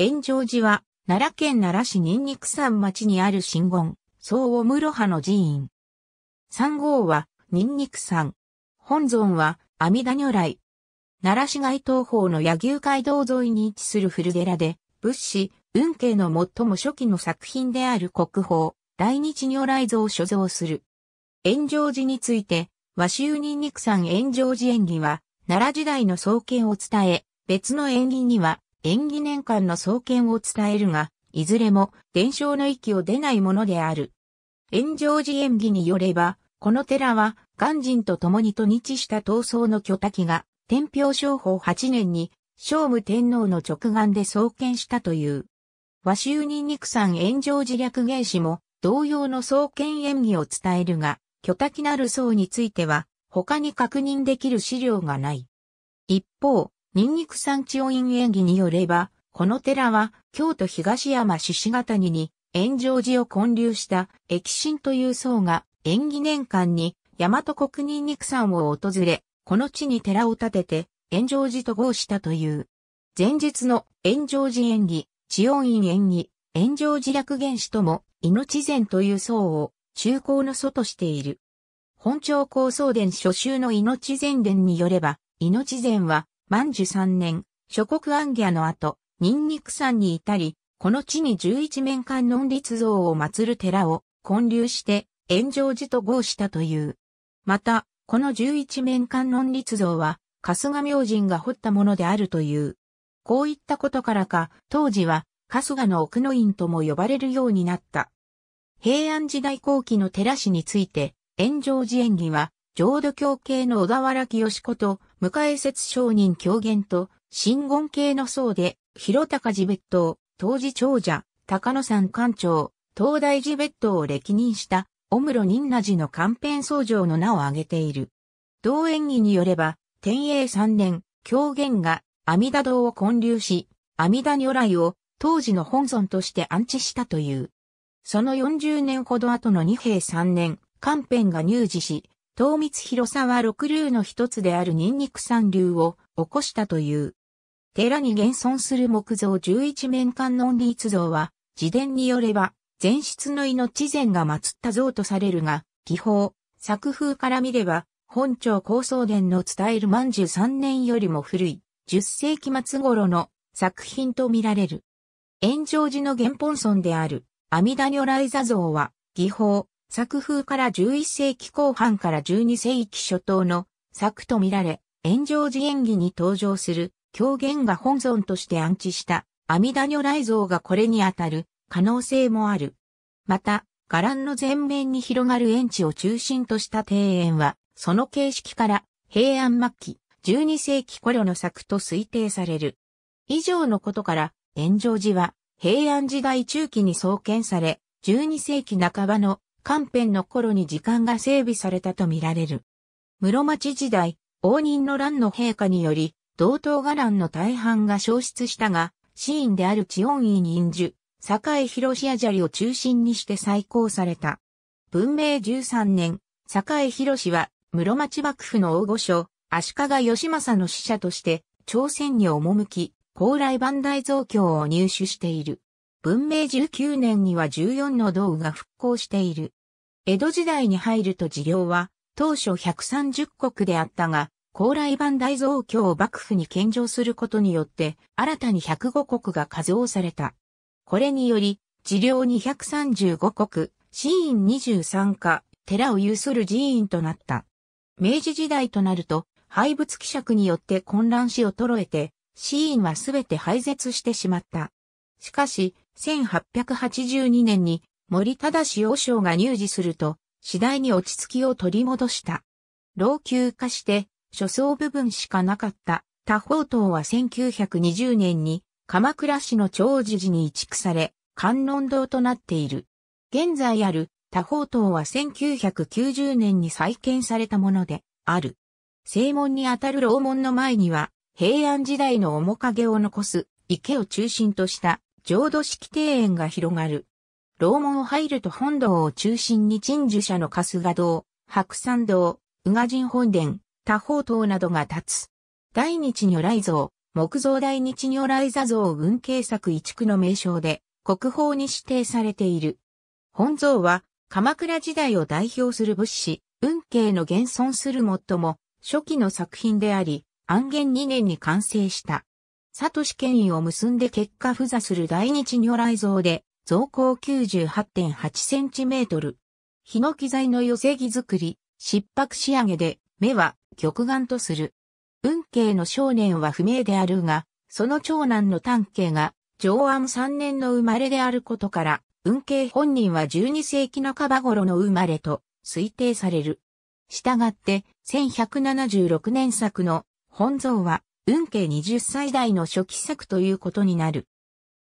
炎上寺は、奈良県奈良市ニンニク山町にある神言、総を室派の寺院。三号は、ニンニク山。本尊は、阿弥陀如来。奈良市街東方の野牛街道沿いに位置する古寺で、仏師、運慶の最も初期の作品である国宝、大日如来像を所蔵する。炎上寺について、和州ニンニク山炎上寺演技は、奈良時代の創建を伝え、別の演技には、演技年間の創建を伝えるが、いずれも伝承の域を出ないものである。炎上寺演技によれば、この寺は、鑑真と共に渡日した闘争の巨滝が、天平商法8年に、聖武天皇の直眼で創建したという。和州人肉山炎上寺略芸師も、同様の創建演技を伝えるが、巨滝なる層については、他に確認できる資料がない。一方、ニンニク産地音院演技によれば、この寺は京都東山獅子型にに炎上寺を建立した駅神という僧が縁起年間に大和国ニンニク山を訪れ、この地に寺を建てて炎上寺と合したという。前日の炎上寺縁起、地音院縁起、炎上寺略原始とも命禅という僧を中高の祖としている。本朝高僧伝初集の命禅伝によれば、命禅は万寿三年、諸国暗ギの後、ニンニク山に至り、この地に十一面観音立像を祀る寺を建立して炎上寺と合したという。また、この十一面観音立像は、春日明神が彫ったものであるという。こういったことからか、当時は、春日の奥の院とも呼ばれるようになった。平安時代後期の寺師について、炎上寺縁起は、浄土教系の小田原清子と、無解説承人狂言と、新言系の僧で、広高寺別当、当時長者、高野山館長、東大寺別当を歴任した、小室仁那寺の官編僧正の名を挙げている。同演義によれば、天英三年、狂言が阿弥陀堂を建立し、阿弥陀如来を当時の本尊として安置したという。その40年ほど後の二平三年、官編が入寺し、東光広さは六流の一つであるニンニク三流を起こしたという。寺に現存する木造十一面観音立像は、自伝によれば、前室の命前が祀った像とされるが、技法、作風から見れば、本庁高僧伝の伝える万十三年よりも古い、十世紀末頃の作品と見られる。炎上寺の原本尊である、阿弥陀如来座像は、技法、作風から11世紀後半から12世紀初頭の作と見られ、炎上寺演技に登場する狂言が本尊として安置した阿弥陀如来像がこれにあたる可能性もある。また、伽藍の前面に広がる園地を中心とした庭園は、その形式から平安末期12世紀頃の作と推定される。以上のことから、炎上寺は平安時代中期に創建され、12世紀半ばの官編の頃に時間が整備されたとみられる。室町時代、応仁の乱の陛下により、同等伽藍の大半が消失したが、死因である地温院院樹、堺広屋砂利を中心にして再興された。文明13年、堺広は室町幕府の大御所、足利義政の使者として、朝鮮に赴き、高麗万代増強を入手している。文明19年には14の道が復興している。江戸時代に入ると事業は当初130国であったが、高麗版大蔵教を幕府に献上することによって新たに105国が加増された。これにより、治療235国、寺院23家、寺を有する寺院となった。明治時代となると、廃仏希釈によって混乱し衰えて、寺院はすべて廃絶してしまった。しかし、1882年に森忠和尚が入寺すると、次第に落ち着きを取り戻した。老朽化して、諸層部分しかなかった多宝塔は1920年に鎌倉市の長寿寺に移築され、観音堂となっている。現在ある多宝塔は1990年に再建されたものである。正門にあたる楼門の前には、平安時代の面影を残す池を中心とした浄土式庭園が広がる。楼門を入ると本堂を中心に鎮守者の春日堂、白山堂、宇賀神本殿、多宝塔などが建つ。大日如来像、木造大日如来座像文慶作一区の名称で国宝に指定されている。本像は鎌倉時代を代表する物資、運慶の現存する最も初期の作品であり、安元2年に完成した。サトシ権威を結んで結果付座する大日如来像で、造高 98.8cm。ヒノキ材の寄せ木作り、失白仕上げで、目は玉眼とする。運慶の少年は不明であるが、その長男の短慶が、上安3年の生まれであることから、運慶本人は12世紀半ば頃の生まれと推定される。したがって、1176年作の本像は、運慶20歳代の初期作ということになる。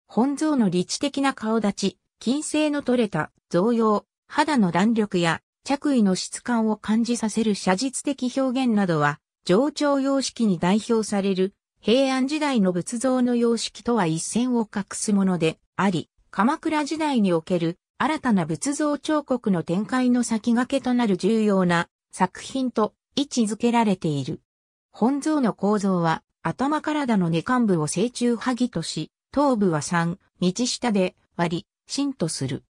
本像の理知的な顔立ち、金星の取れた、造用、肌の弾力や、着衣の質感を感じさせる写実的表現などは、上長様式に代表される、平安時代の仏像の様式とは一線を画すものであり、鎌倉時代における新たな仏像彫刻の展開の先駆けとなる重要な作品と位置づけられている。本像の構造は、頭体の根幹部を正中萩とし、頭部は三、道下で割り、芯とする。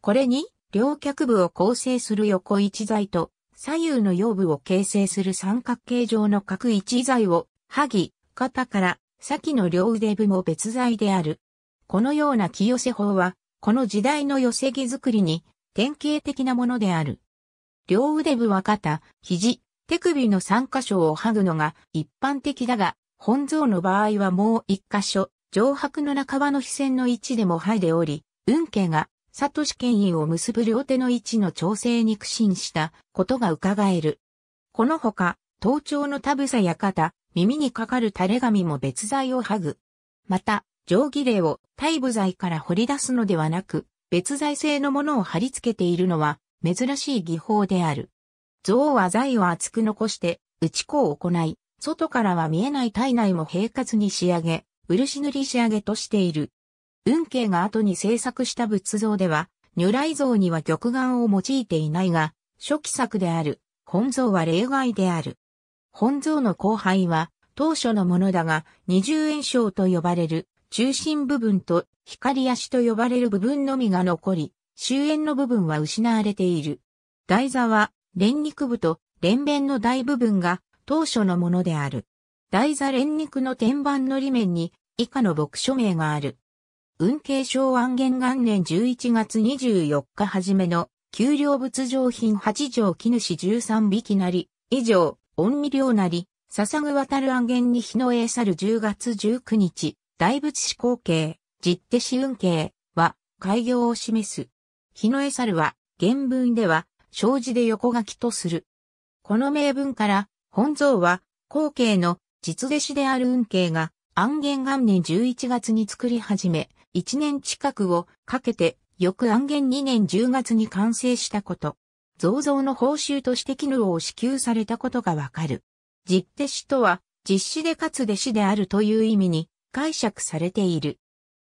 これに、両脚部を構成する横一材と、左右の腰部を形成する三角形状の角一材を、萩、肩から先の両腕部も別材である。このような木寄せ法は、この時代の寄せ木作りに典型的なものである。両腕部は肩、肘、手首の3箇所を剥ぐのが一般的だが、本像の場合はもう1箇所、上白の半ばの非線の位置でも剥いでおり、運慶が、サトシ権威を結ぶ両手の位置の調整に苦心したことが伺える。このほか、頭頂のタブサや肩、耳にかかる垂れ髪も別材を剥ぐ。また、定規例を体部材から掘り出すのではなく、別材製のものを貼り付けているのは珍しい技法である。象は材を厚く残して、打ち子を行い、外からは見えない体内も平滑に仕上げ、漆塗り仕上げとしている。運慶が後に制作した仏像では、如来像には玉眼を用いていないが、初期作である、本像は例外である。本像の後輩は、当初のものだが、二重円章と呼ばれる、中心部分と光足と呼ばれる部分のみが残り、終焉の部分は失われている。台座は連肉部と連弁の大部分が当初のものである。台座連肉の天板の裏面に以下の牧書名がある。運慶昭安元元年11月24日はじめの給料物上品8条絹主13匹なり、以上、恩味量なり、笹ぐ渡る安元に日の栄去る10月19日、大仏志向系、実手市運慶は、開業を示す。日の栄去るは、原文では、障子で横書きとする。この名文から、本像は、後継の実弟子である運慶が、安元元年11月に作り始め、1年近くをかけて、翌安元2年10月に完成したこと。造像の報酬として絹を支給されたことがわかる。実弟子とは、実子でかつ弟子であるという意味に解釈されている。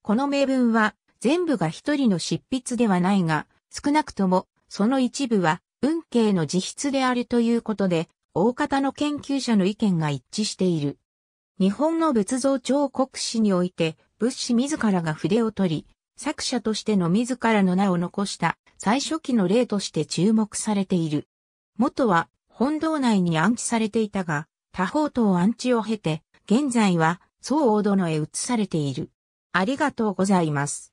この名文は、全部が一人の執筆ではないが、少なくともその一部は運慶の自筆であるということで、大方の研究者の意見が一致している。日本の仏像彫刻史において、仏師自らが筆を取り、作者としての自らの名を残した最初期の例として注目されている。元は本堂内に暗記されていたが、他方等暗置を経て、現在は総王殿へ移されている。ありがとうございます。